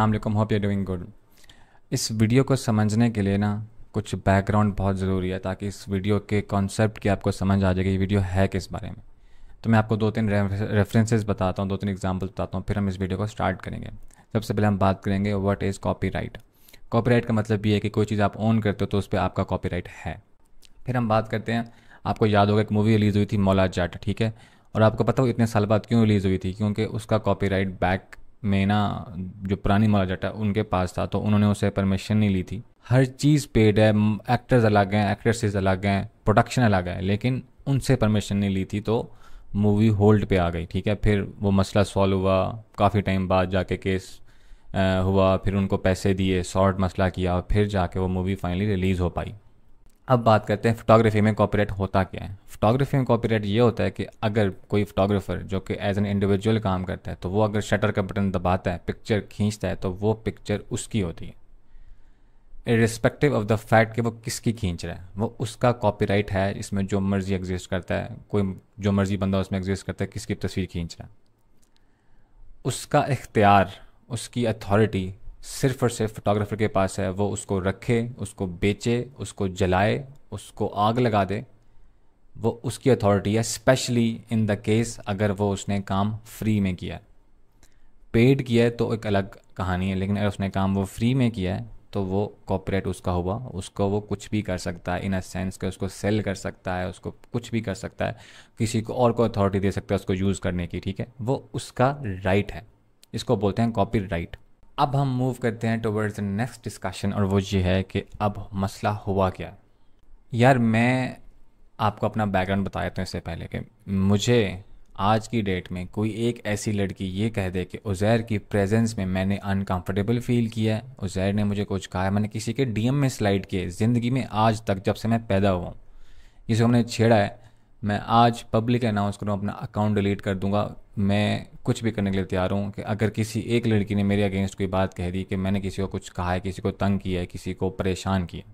Aslam hope you doing good इस वीडियो को समझने के लिए ना कुछ बैकग्राउंड बहुत ज़रूरी है ताकि इस वीडियो के कॉन्सेप्ट की आपको समझ आ जाएगी ये वीडियो है किस बारे में तो मैं आपको दो तीन रेफरेंसेस बताता हूँ दो तीन एग्जाम्पल्स बताता हूँ फिर हम इस वीडियो को स्टार्ट करेंगे सबसे पहले हम बात करेंगे what is copyright copyright का मतलब ये है कि कोई चीज़ आप ऑन करते हो तो उस पर आपका कॉपी राइट है फिर हम बात करते हैं आपको याद होगा एक मूवी रिलीज़ हुई थी मौला जाट ठीक है और आपको पता हो इतने साल बाद क्यों रिलीज़ हुई थी क्योंकि उसका कॉपीराइट बैक में ना जो पुरानी महाराजा था उनके पास था तो उन्होंने उसे परमिशन नहीं ली थी हर चीज़ पेड है एक्टर्स अलग हैं एक्ट्रेसेस अलग हैं प्रोडक्शन अलग है लेकिन उनसे परमिशन नहीं ली थी तो मूवी होल्ड पे आ गई ठीक है फिर वो मसला सॉल्व हुआ काफ़ी टाइम बाद जाके केस हुआ फिर उनको पैसे दिए सॉर्ट मसला किया फिर जाके वो मूवी फाइनली रिलीज़ हो पाई अब बात करते हैं फोटोग्राफी में कॉपीराइट होता क्या है फोटोग्राफी में कॉपीराइट ये होता है कि अगर कोई फोटोग्राफर जो कि एज एन इंडिविजुअल काम करता है तो वो अगर शटर का बटन दबाता है पिक्चर खींचता है तो वो पिक्चर उसकी होती है इरिस्पेक्टिव ऑफ द फैक्ट कि वो किसकी खींच रहा है वो उसका कॉपीराइट है इसमें जो मर्जी एग्जिस्ट करता है कोई जो मर्जी बंदा उसमें एग्जिस्ट करता है किसकी तस्वीर खींच रहा है उसका इख्तियार उसकी अथॉरिटी सिर्फ और सिर्फ फोटोग्राफर के पास है वो उसको रखे उसको बेचे उसको जलाए उसको आग लगा दे वो उसकी अथॉरिटी है स्पेशली इन द केस अगर वो उसने काम फ्री में किया है पेड किया है तो एक अलग कहानी है लेकिन अगर उसने काम वो फ्री में किया है तो वो कॉपरेट उसका हुआ उसको वो कुछ भी कर सकता है इन अ सेंस के उसको सेल कर सकता है उसको कुछ भी कर सकता है किसी को और को अथॉरिटी दे सकता है उसको यूज़ करने की ठीक है वो उसका राइट है इसको बोलते हैं कॉपी राइट अब हम मूव करते हैं टुवर्ड्स नेक्स्ट डिस्कशन और वो ये है कि अब मसला हुआ क्या यार मैं आपको अपना बैकग्राउंड बता देता हूँ इससे पहले कि मुझे आज की डेट में कोई एक ऐसी लड़की ये कह दे कि उज़ैर की प्रेजेंस में मैंने अनकंफर्टेबल फील किया है उज़ैर ने मुझे कुछ कहा है मैंने किसी के डीएम में स्लाइड किए ज़िंदगी में आज तक जब से मैं पैदा हुआ हूँ जिसे हमने छेड़ा है मैं आज पब्लिक अनाउंस करूँ अपना अकाउंट डिलीट कर दूंगा मैं कुछ भी करने के लिए तैयार हूँ कि अगर किसी एक लड़की ने मेरे अगेंस्ट कोई बात कह दी कि मैंने किसी को कुछ कहा है किसी को तंग किया है किसी को परेशान किया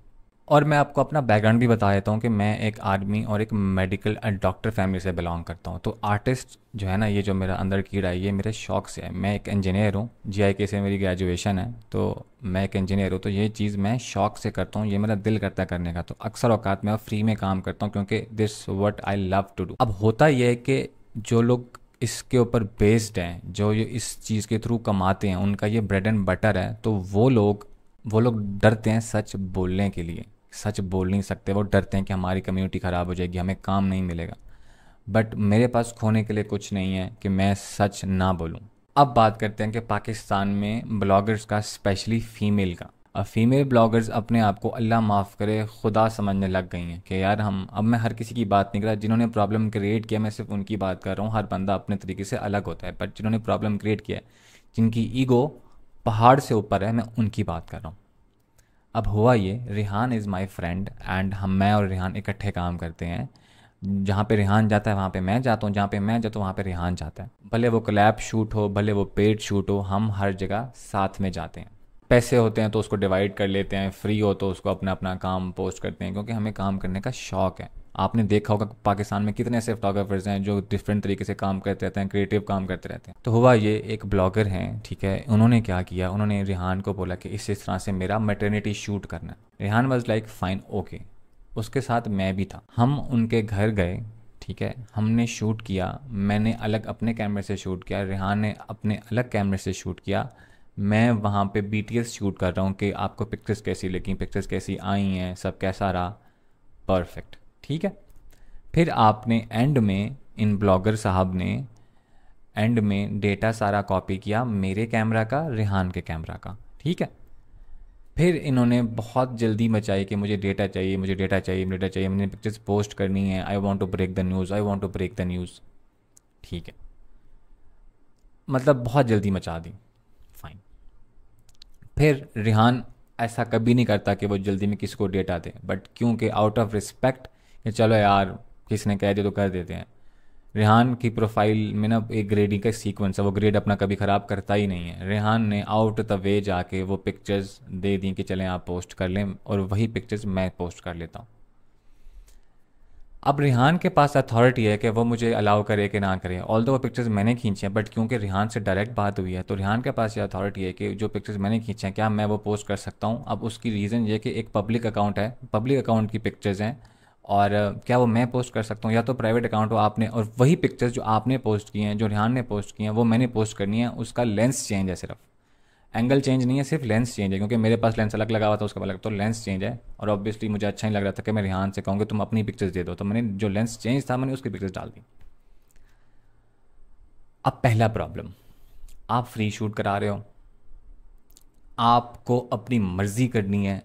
और मैं आपको अपना बैकग्राउंड भी बता देता हूँ कि मैं एक आर्मी और एक मेडिकल एंड डॉक्टर फैमिली से बिलोंग करता हूँ तो आर्टिस्ट जो है ना ये जो मेरा अंदर कीड़ा है ये मेरे शौक से है मैं एक इंजीनियर हूँ जी से मेरी ग्रेजुएशन है तो मैं एक इंजीनियर हूँ तो ये चीज़ मैं शौक से करता हूँ ये मेरा दिल करता है करने का तो अक्सर अवकात मैं फ्री में काम करता हूँ क्योंकि this what I love to do अब होता यह है कि जो लोग इसके ऊपर बेस्ड हैं जो ये इस चीज़ के थ्रू कमाते हैं उनका ये ब्रेड एंड बटर है तो वो लोग वो लोग डरते हैं सच बोलने के लिए सच बोल नहीं सकते वो डरते हैं कि हमारी कम्युनिटी ख़राब हो जाएगी हमें काम नहीं मिलेगा बट मेरे पास खोने के लिए कुछ नहीं है कि मैं सच ना बोलूँ अब बात करते हैं कि पाकिस्तान में ब्लॉगर्स का स्पेशली फ़ीमेल का अब फीमेल ब्लॉगर्स अपने आप को अल्लाह माफ़ करे खुदा समझने लग गई हैं कि यार हम अब मैं हर किसी की बात नहीं कर रहा जिन्होंने प्रॉब्लम क्रिएट किया मैं सिर्फ उनकी बात कर रहा हूँ हर बंदा अपने तरीके से अलग होता है बट जिन्होंने प्रॉब्लम क्रिएट किया है जिनकी ईगो पहाड़ से ऊपर है मैं उनकी बात कर रहा हूँ अब हुआ ये Rihan is my friend and हम मैं और रिहान इकट्ठे काम करते हैं जहाँ पे रिहान जाता है वहाँ पे मैं जाता हूँ जहाँ पे मैं जाता हूँ वहाँ पे रिहान जाता है भले वो क्लैप शूट हो भले वो पेड शूट हो हम हर जगह साथ में जाते हैं पैसे होते हैं तो उसको डिवाइड कर लेते हैं फ्री हो तो उसको अपना अपना काम पोस्ट करते हैं क्योंकि हमें काम करने का शौक़ है आपने देखा होगा पाकिस्तान में कितने ऐसे फोटोग्राफर्स हैं जो डिफरेंट तरीके से काम करते रहते हैं क्रिएटिव काम करते रहते हैं तो हुआ ये एक ब्लॉगर हैं ठीक है उन्होंने क्या किया उन्होंने रिहान को बोला कि इस तरह से मेरा मेटर्निटी शूट करना Rihan was like fine okay उसके साथ मैं भी था हम उनके घर गए ठीक है हमने शूट किया मैंने अलग अपने कैमरे से शूट किया रिहान ने अपने अलग कैमरे से शूट किया मैं वहाँ पे बी शूट कर रहा हूँ कि आपको पिक्चर्स कैसी लगी पिक्चर्स कैसी आई हैं सब कैसा रहा परफेक्ट ठीक है फिर आपने एंड में इन ब्लॉगर साहब ने एंड में डेटा सारा कॉपी किया मेरे कैमरा का रिहान के कैमरा का ठीक है फिर इन्होंने बहुत जल्दी मचाई कि मुझे डेटा चाहिए मुझे डेटा चाहिए मुझे डेटा चाहिए मुझे पिक्चर्स पोस्ट करनी है I want to break the news I want to break the news ठीक है मतलब बहुत जल्दी मचा दी फाइन फिर रिहान ऐसा कभी नहीं करता कि वो जल्दी में किसी को डेटा दे बट क्योंकि आउट ऑफ रिस्पेक्ट कि चलो यार किसी ने कह दिया तो कर देते हैं रेहान की प्रोफाइल में ना एक ग्रेडिंग का सीक्वेंस है वो ग्रेड अपना कभी ख़राब करता ही नहीं है रेहान ने आउट द वे जाके वो पिक्चर्स दे दी कि चलें आप पोस्ट कर लें और वही पिक्चर्स मैं पोस्ट कर लेता हूँ अब रिहान के पास अथॉरिटी है कि वो मुझे अलाउ करे कि ना करे ऑल दो वो पिक्चर्स मैंने खींचे हैं बट क्योंकि रिहान से डायरेक्ट बात हुई है तो रिहान के पास ये अथॉरिटी है कि जो पिक्चर्स मैंने खींचे हैं क्या मैं वो पोस्ट कर सकता हूँ अब उसकी रीज़न ये कि एक पब्लिक अकाउंट है पब्लिक अकाउंट की पिक्चर्स हैं और क्या वो मैं पोस्ट कर सकता हूँ या तो प्राइवेट अकाउंट हो आपने और वही पिक्चर्स जो आपने पोस्ट किए हैं जो रिहान ने पोस्ट किए हैं वो मैंने पोस्ट करनी है उसका लेंस चेंज है सिर्फ एंगल चेंज नहीं है सिर्फ लेंस चेंज है क्योंकि मेरे पास लेंस अलग लगा हुआ था उसका अलग तो लेंस चेंज है और ऑब्वियसली मुझे अच्छा नहीं लग रहा था कि मैं रिहान से कहूँगी तुम अपनी पिक्चर्स दे दो तो मैंने जो लेंस चेंज था मैंने उसकी पिक्चर्स डाल दी अब पहला प्रॉब्लम आप फ्री शूट करा रहे हो आपको अपनी मर्ज़ी करनी है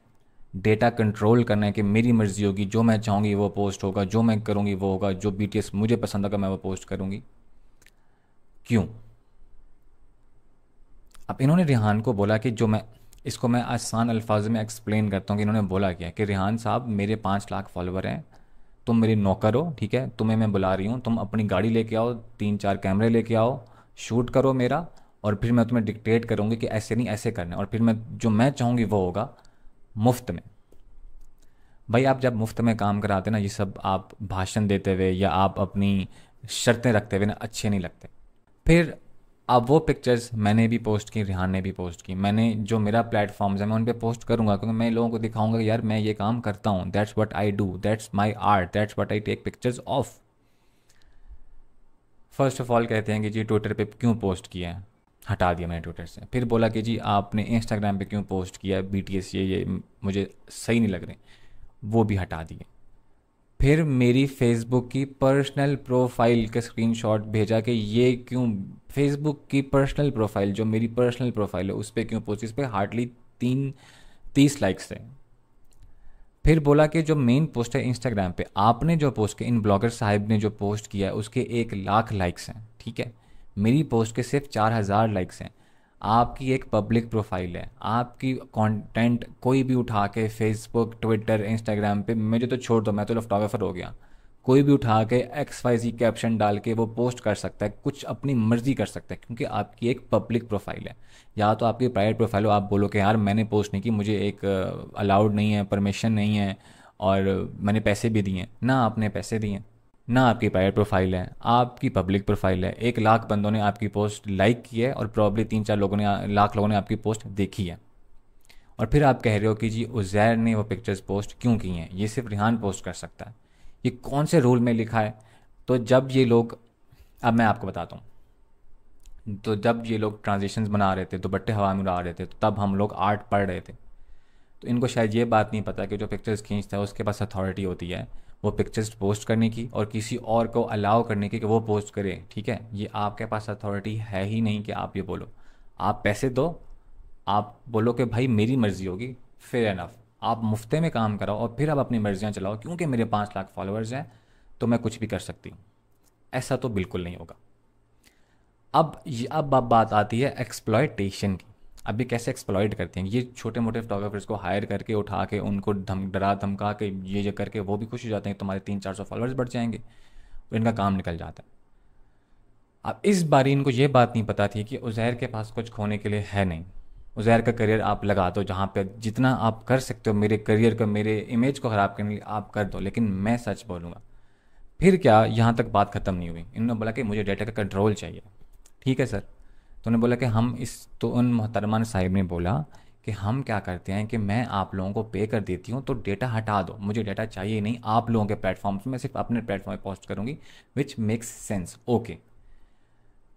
डेटा कंट्रोल करना है कि मेरी मर्ज़ी होगी जो मैं चाहूँगी वो पोस्ट होगा जो मैं करूँगी वो होगा जो बी मुझे पसंद होगा मैं वो पोस्ट करूँगी क्यों अब इन्होंने रिहान को बोला कि जो मैं इसको मैं आसान अल्फाज में एक्सप्लेन करता हूँ कि इन्होंने बोला क्या कि रिहान साहब मेरे पाँच लाख फॉलोअर हैं तुम मेरे नौकर हो ठीक है तुम्हें मैं बुला रही हूँ तुम अपनी गाड़ी लेके आओ तीन चार कैमरे लेके आओ शूट करो मेरा और फिर मैं तुम्हें डिक्टेट करूँगी कि ऐसे नहीं ऐसे करना और फिर मैं जो मैं चाहूँगी वो होगा मुफ्त में भाई आप जब मुफ्त में काम कराते ना ये सब आप भाषण देते हुए या आप अपनी शर्तें रखते हुए ना अच्छे नहीं लगते फिर अब वो पिक्चर्स मैंने भी पोस्ट की रिहान ने भी पोस्ट की मैंने जो मेरा प्लेटफॉर्म्स है मैं उन पर पोस्ट करूंगा क्योंकि मैं लोगों को दिखाऊंगा यार मैं ये काम करता हूँ that's what I do that's my art that's what I take pictures of first of all कहते हैं कि जी ट्विटर पे क्यों पोस्ट किया है हटा दिया मैंने ट्विटर से फिर बोला कि जी आपने इंस्टाग्राम पे क्यों पोस्ट किया बी टी एस ये ये मुझे सही नहीं लग रहे वो भी हटा दिए फिर मेरी फेसबुक की पर्सनल प्रोफाइल का स्क्रीनशॉट भेजा कि ये क्यों फेसबुक की पर्सनल प्रोफाइल जो मेरी पर्सनल प्रोफाइल है उस पर क्यों पोस्ट इस पर हार्डली तीन तीस लाइक्स थे फिर बोला कि जो मेन पोस्ट है इंस्टाग्राम पे आपने जो पोस्ट किया इन ब्लॉगर साहब ने जो पोस्ट किया है उसके एक लाख लाइक्स हैं ठीक है मेरी पोस्ट के सिर्फ चार हज़ार लाइक्स हैं आपकी एक पब्लिक प्रोफाइल है आपकी कंटेंट कोई भी उठा के फेसबुक ट्विटर इंस्टाग्राम पे मुझे तो छोड़ दो मैं तो लफ्टोग्राफ़र हो गया कोई भी उठा के एक्स वाई जी कैप्शन डाल के वो पोस्ट कर सकता है कुछ अपनी मर्जी कर सकता है क्योंकि आपकी एक पब्लिक प्रोफाइल है या तो आपकी प्राइवेट प्रोफाइल हो आप बोलो कि यार मैंने पोस्ट नहीं की मुझे एक अलाउड uh, नहीं है परमिशन नहीं है और मैंने पैसे भी दिए हैं ना आपने पैसे दिए ना आपकी प्राइवेट प्रोफाइल है आपकी पब्लिक प्रोफाइल है एक लाख बंदों ने आपकी पोस्ट लाइक की है और प्रॉब्ली तीन चार लोगों ने लाख लोगों ने आपकी पोस्ट देखी है और फिर आप कह रहे हो कि जी उजैर ने वो पिक्चर्स पोस्ट क्यों की हैं ये सिर्फ रिहान पोस्ट कर सकता है ये कौन से रूल में लिखा है तो जब ये लोग अब मैं आपको बताता हूँ तो जब ये लोग ट्रांजेक्शन बना रहे थे दुपट्टे हवा में उड़ा रहे थे तो तब हम लोग आर्ट पढ़ रहे थे तो इनको शायद ये बात नहीं पता कि जो पिक्चर्स खींचता है उसके पास अथॉरिटी होती है वो पिक्चर्स पोस्ट करने की और किसी और को अलाउ करने की कि वो पोस्ट करे ठीक है ये आपके पास अथॉरिटी है ही नहीं कि आप ये बोलो आप पैसे दो आप बोलो कि भाई मेरी मर्ज़ी होगी फेयर एनफ आप मुफ्ते में काम कराओ और फिर आप अपनी मर्ज़ियाँ चलाओ क्योंकि मेरे पाँच लाख फॉलोअर्स हैं तो मैं कुछ भी कर सकती हूँ ऐसा तो बिल्कुल नहीं होगा अब अब अब बात आती है एक्सप्लॉयटेशन की अभी कैसे एक्सप्लॉयड करते हैं ये छोटे मोटे फोटोग्राफर्स को हायर करके उठा के उनको धम डरा धमका के ये ये करके वो भी खुश हो जाते हैं तुम्हारे तीन चार सौ फॉलोअर्स बढ़ जाएंगे इनका काम निकल जाता है अब इस बार इनको ये बात नहीं पता थी कि उज़ैर के पास कुछ खोने के लिए है नहीं उज़ैर का करियर आप लगा दो जहाँ पे जितना आप कर सकते हो मेरे करियर को मेरे इमेज को ख़राब करने के लिए आप कर दो लेकिन मैं सच बोलूँगा फिर क्या यहाँ तक बात ख़त्म नहीं हुई इन्होंने बोला कि मुझे डेटा का कंट्रोल चाहिए ठीक है सर तो उन्होंने बोला कि हम इस तो उन मोहतरमा साहिब ने बोला कि हम क्या करते हैं कि मैं आप लोगों को पे कर देती हूँ तो डेटा हटा दो मुझे डेटा चाहिए नहीं आप लोगों के प्लेटफॉर्म पर मैं सिर्फ अपने प्लेटफॉर्म पर पोस्ट करूँगी विच मेक्स सेंस ओके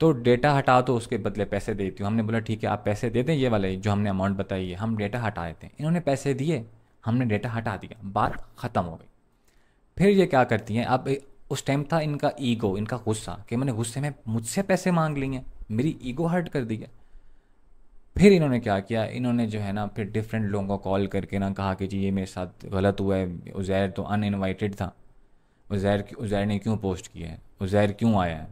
तो डेटा हटा दो उसके बदले पैसे देती हूँ हमने बोला ठीक है आप पैसे दे दें ये वाले जो हमने अमाउंट बताई है हम डेटा हटा देते हैं इन्होंने पैसे दिए हमने डेटा हटा दिया बात ख़त्म हो गई फिर ये क्या करती हैं अब उस टाइम था इनका ईगो इनका गुस्सा कि मैंने गुस्से में मुझसे पैसे मांग लिए हैं मेरी ईगो हर्ट कर दी है फिर इन्होंने क्या किया इन्होंने जो है ना फिर डिफरेंट लोगों को कॉल करके ना कहा कि जी ये मेरे साथ गलत हुआ है उज़ैर तो अनइनवाइटेड था उज़ैर उज़ैर ने क्यों पोस्ट किया है उज़ैर क्यों आया है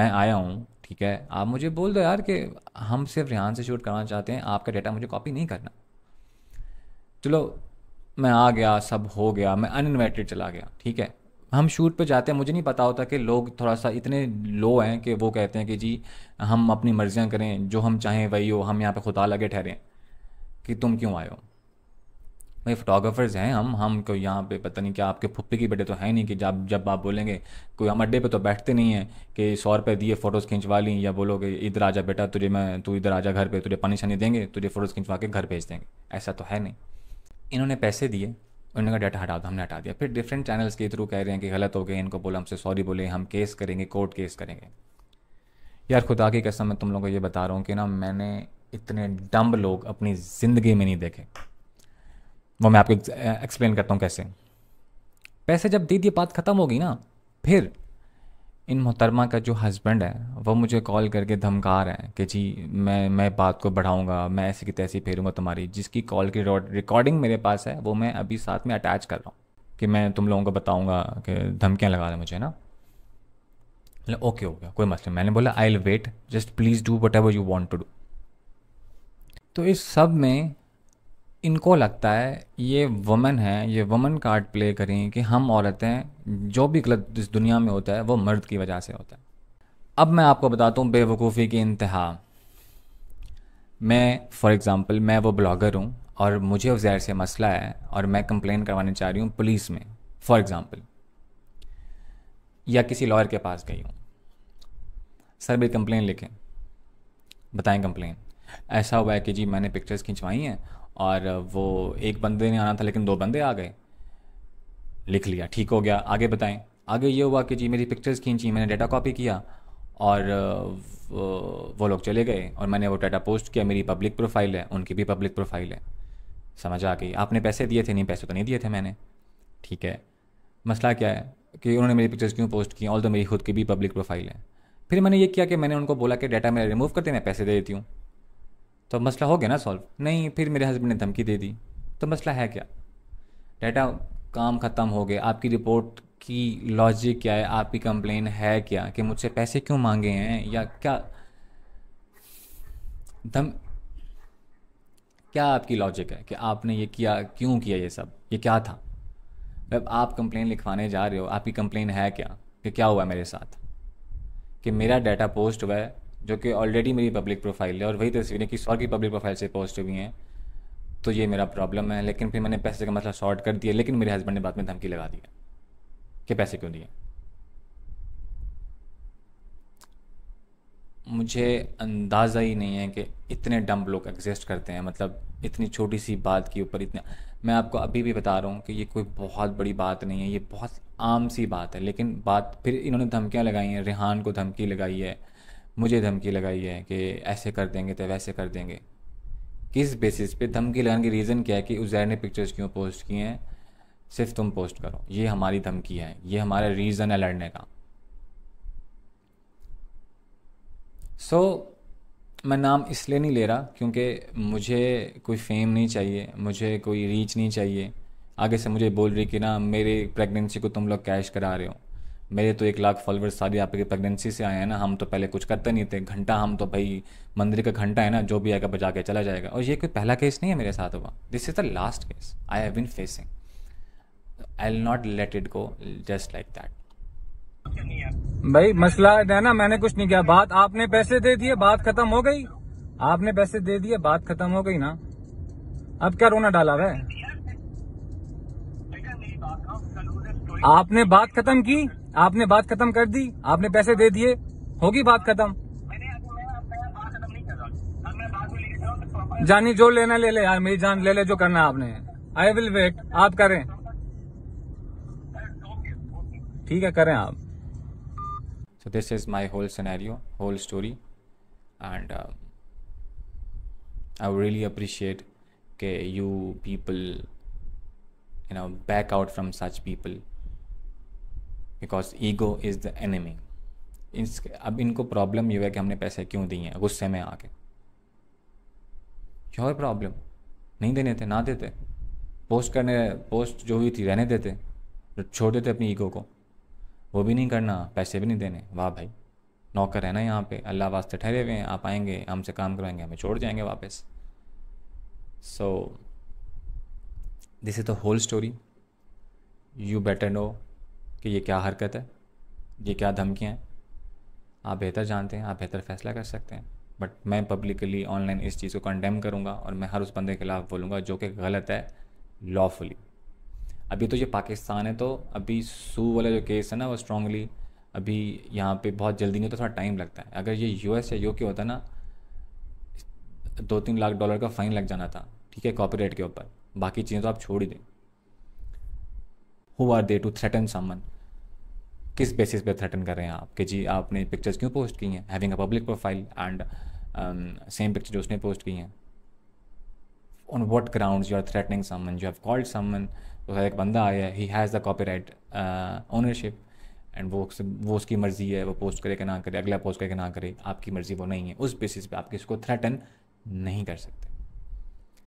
मैं आया हूँ ठीक है आप मुझे बोल दो यार कि हम सिर्फ रिहान से शूट करना चाहते हैं आपका डाटा मुझे कॉपी नहीं करना चलो मैं आ गया सब हो गया मैं अनइनवाइटेड चला गया ठीक है हम शूट पे जाते हैं मुझे नहीं पता होता कि लोग थोड़ा सा इतने लो हैं कि वो कहते हैं कि जी हम अपनी मर्ज़ियाँ करें जो हम चाहें वही हो हम यहाँ पे खुदा लगे ठहरें कि तुम क्यों आए हो भाई फोटोग्राफर्स हैं हम हम को यहाँ पे पता नहीं क्या आपके फुप्पी की बेटे तो हैं नहीं कि जब जब आप बोलेंगे कोई हम अड्डे पे तो बैठते नहीं हैं कि सौ रुपये दिए फ़ोटोज़ खिंचवा लें या बोलो कि इधर आ जा बेटा तुझे मैं तू इधर आ जा घर पे तुझे पानी शानी देंगे तुझे फ़ोटोज़ खिंचवा के घर भेज देंगे ऐसा तो है नहीं इन्होंने पैसे दिए उन्होंने कहा डाटा हटा दो हमने हटा दिया फिर डिफरेंट चैनल्स के थ्रू कह रहे हैं कि गलत हो गए इनको बोला हमसे सॉरी बोले हम केस करेंगे कोर्ट केस करेंगे यार खुदा की कसम मैं तुम लोगों को ये बता रहा हूँ कि ना मैंने इतने डम्ब लोग अपनी ज़िंदगी में नहीं देखे वो मैं आपको एक्सप्लेन करता हूँ कैसे पैसे जब दे दिए बात ख़त्म होगी ना फिर इन मोहतरमा का जो हस्बैंड है वो मुझे कॉल करके धमका रहा है कि जी मैं मैं बात को बढ़ाऊंगा मैं ऐसे की तैसी फेरूंगा तुम्हारी जिसकी कॉल की रिकॉर्डिंग मेरे पास है वो मैं अभी साथ में अटैच कर रहा हूँ कि मैं तुम लोगों को बताऊँगा कि धमकियाँ लगा रहे मुझे ना ओके हो गया कोई मसला मैंने बोला I will wait just please do whatever you want to do तो इस सब में इनको लगता है ये वुमेन है ये वुमेन कार्ड प्ले करें कि हम औरतें जो भी गलत इस दुनिया में होता है वो मर्द की वजह से होता है अब मैं आपको बताता हूँ बेवकूफ़ी की इंतहा मैं फॉर एग्ज़ाम्पल मैं वो ब्लॉगर हूँ और मुझे ज़हर से मसला है और मैं कंप्लेन करवाने चाह रही हूँ पुलिस में फॉर एग्ज़ाम्पल या किसी लॉयर के पास गई हूँ सर भी कंप्लेन लिखें बताएं कंप्लेन ऐसा हुआ है कि जी मैंने पिक्चर्स खिंचवाई हैं और वो एक बंदे ने आना था लेकिन दो बंदे आ गए लिख लिया ठीक हो गया आगे बताएं आगे ये हुआ कि जी मेरी पिक्चर्स खींची मैंने डाटा कॉपी किया और वो, वो लोग चले गए और मैंने वो डाटा पोस्ट किया मेरी पब्लिक प्रोफाइल है उनकी भी पब्लिक प्रोफाइल है समझ आ गई आपने पैसे दिए थे नहीं पैसे तो नहीं दिए थे मैंने ठीक है मसला क्या है कि उन्होंने मेरी पिक्चर्स क्यों पोस्ट की ऑल तो मेरी खुद की भी पब्लिक प्रोफाइल है फिर मैंने ये किया कि मैंने उनको बोला कि डाटा मेरा रिमूव कर दे मैं पैसे दे देती हूँ तो मसला हो गया ना सॉल्व नहीं फिर मेरे हस्बैंड ने धमकी दे दी तो मसला है क्या डाटा काम ख़त्म हो गया आपकी रिपोर्ट की लॉजिक क्या है आपकी कंप्लेन है क्या कि मुझसे पैसे क्यों मांगे हैं या क्या धम क्या आपकी लॉजिक है कि आपने ये किया क्यों किया ये सब ये क्या था जब आप कंप्लेन लिखवाने जा रहे हो आपकी कंप्लेन है क्या कि क्या हुआ मेरे साथ कि मेरा डाटा पोस्ट हुआ है जो कि ऑलरेडी मेरी पब्लिक प्रोफाइल है और वही तस्वीरें किसी और की पब्लिक प्रोफाइल से पोस्ट हुई हैं तो ये मेरा प्रॉब्लम है लेकिन फिर मैंने पैसे का मसला शॉर्ट कर दिया लेकिन मेरे हस्बैंड ने बाद में धमकी लगा दिया कि पैसे क्यों दिए मुझे अंदाज़ा ही नहीं है कि इतने डम्प लोग एग्जिस्ट करते हैं मतलब इतनी छोटी सी बात के ऊपर इतना मैं आपको अभी भी बता रहा हूँ कि ये कोई बहुत बड़ी बात नहीं है ये बहुत आम सी बात है लेकिन बात फिर इन्होंने धमकियाँ लगाई हैं रिहान को धमकी लगाई है मुझे धमकी लगाई है कि ऐसे कर देंगे तो वैसे कर देंगे किस बेसिस पे धमकी लगाने की रीज़न क्या है कि उजैर ने पिक्चर्स क्यों पोस्ट किए हैं सिर्फ तुम पोस्ट करो ये हमारी धमकी है ये हमारा रीज़न है लड़ने का सो so, मैं नाम इसलिए नहीं ले रहा क्योंकि मुझे कोई फेम नहीं चाहिए मुझे कोई रीच नहीं चाहिए आगे से मुझे बोल रही कि ना मेरी प्रेगनेंसी को तुम लोग कैश करा रहे हो मेरे तो एक लाख फॉलोअर्स सारी आपके प्रेगनेंसी से आए हैं ना हम तो पहले कुछ करते नहीं थे घंटा हम तो भाई मंदिर का घंटा है ना जो भी आएगा बजा के चला जाएगा और ये कोई पहला केस नहीं है मेरे साथ हुआ this is the last case I have been facing I will not let it go just like that भाई मसला है ना मैंने कुछ नहीं किया बात आपने पैसे दे दिए बात खत्म हो गई आपने पैसे दे दिए बात खत्म हो गई ना अब क्या रोना डाला वह आपने बात खत्म की आपने बात खत्म कर दी आपने पैसे दे दिए होगी बात खत्म जानी जो लेना ले ले यार मेरी जान ले ले जो करना आपने आई विल वेट आप करें ठीक है करें आप so this is my whole scenario whole story and I really appreciate के you people know back out from such people because ego is the enemy इस अब इनको प्रॉब्लम ये है कि हमने पैसे क्यों दिए हैं गुस्से में आके योर प्रॉब्लम नहीं देने थे ना देते पोस्ट करने पोस्ट जो हुई थी रहने देते छोड़ देते अपनी ईगो को वो भी नहीं करना पैसे भी नहीं देने वाह भाई नौकर है ना यहाँ पे अल्लाह वास्ते ठहरे हुए हैं आप आएंगे हमसे काम करवाएंगे हमें छोड़ जाएंगे वापस so so, this is the whole story you better know कि ये क्या हरकत है ये क्या धमकियाँ हैं आप बेहतर जानते हैं आप बेहतर फैसला कर सकते हैं बट मैं पब्लिकली ऑनलाइन इस चीज़ को कंडेम करूँगा और मैं हर उस बंदे के खिलाफ बोलूँगा जो कि गलत है लॉफुली अभी तो ये पाकिस्तान है तो अभी सू वाला जो केस है ना वो स्ट्रांगली अभी यहाँ पे बहुत जल्दी नहीं होता थोड़ा टाइम लगता है अगर ये यूएस या यूके होता ना दो तीन लाख डॉलर का फ़ाइन लग जाना था ठीक है कॉपीराइट के ऊपर बाकी चीज़ें तो आप छोड़ ही दें who are they to threaten summon किस बेसिस पे थ्रेटन कर रहे हैं आप कि जी आपने पिक्चर्स क्यों पोस्ट की हैं having a public profile and same picture जो उसने पोस्ट की हैं on what ground you are threatening summon you have called summon तो एक बंदा आया ही has the copyright ownership and वो वो उसकी मर्ज़ी है वो पोस्ट करे कि ना करे अगला पोस्ट करे कि ना करे आपकी मर्ज़ी वो नहीं है उस बेसिस पे आप किसी को थ्रेटन नहीं कर सकते